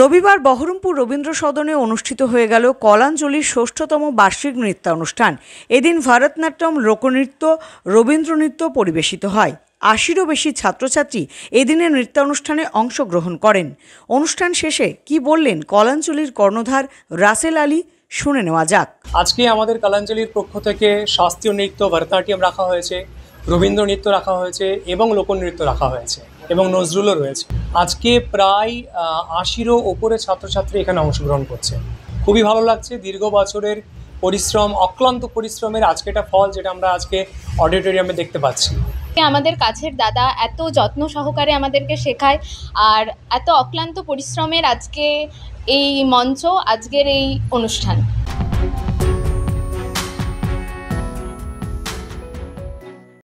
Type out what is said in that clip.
রবিবার বহরমপুর রবীন্দ্র সদনে অনুষ্ঠিত হয়ে গেল কলাঞ্জলির ষষ্ঠতম বার্ষিক নৃত্যানুষ্ঠান এদিন ভারতনাট্যম লোকনৃত্য রবীন্দ্রনৃত্য পরিবেশিত হয় আশিরও বেশি ছাত্রছাত্রী এদিনের নৃত্যানুষ্ঠানে অংশগ্রহণ করেন অনুষ্ঠান শেষে কি বললেন কলাঞ্জলির কর্ণধার রাসেল আলী শুনে নেওয়া যাক আজকে আমাদের কলাঞ্জলির পক্ষ থেকে শাস্ত্রীয় নৃত্য ভরতনাট্যম রাখা হয়েছে রবীন্দ্র নৃত্য রাখা হয়েছে এবং লোকনৃত্য রাখা হয়েছে এবং নজরুলও রয়েছে আজকে প্রায় আশিরও ওপরে ছাত্রছাত্রী এখানে অংশগ্রহণ করছে খুবই ভালো লাগছে দীর্ঘ বছরের পরিশ্রম অক্লান্ত পরিশ্রমের আজকে এটা ফল যেটা আমরা আজকে অডিটোরিয়ামে দেখতে পাচ্ছি আমাদের কাছের দাদা এত যত্ন সহকারে আমাদেরকে শেখায় আর এত অক্লান্ত পরিশ্রমের আজকে এই মঞ্চ আজকের এই অনুষ্ঠান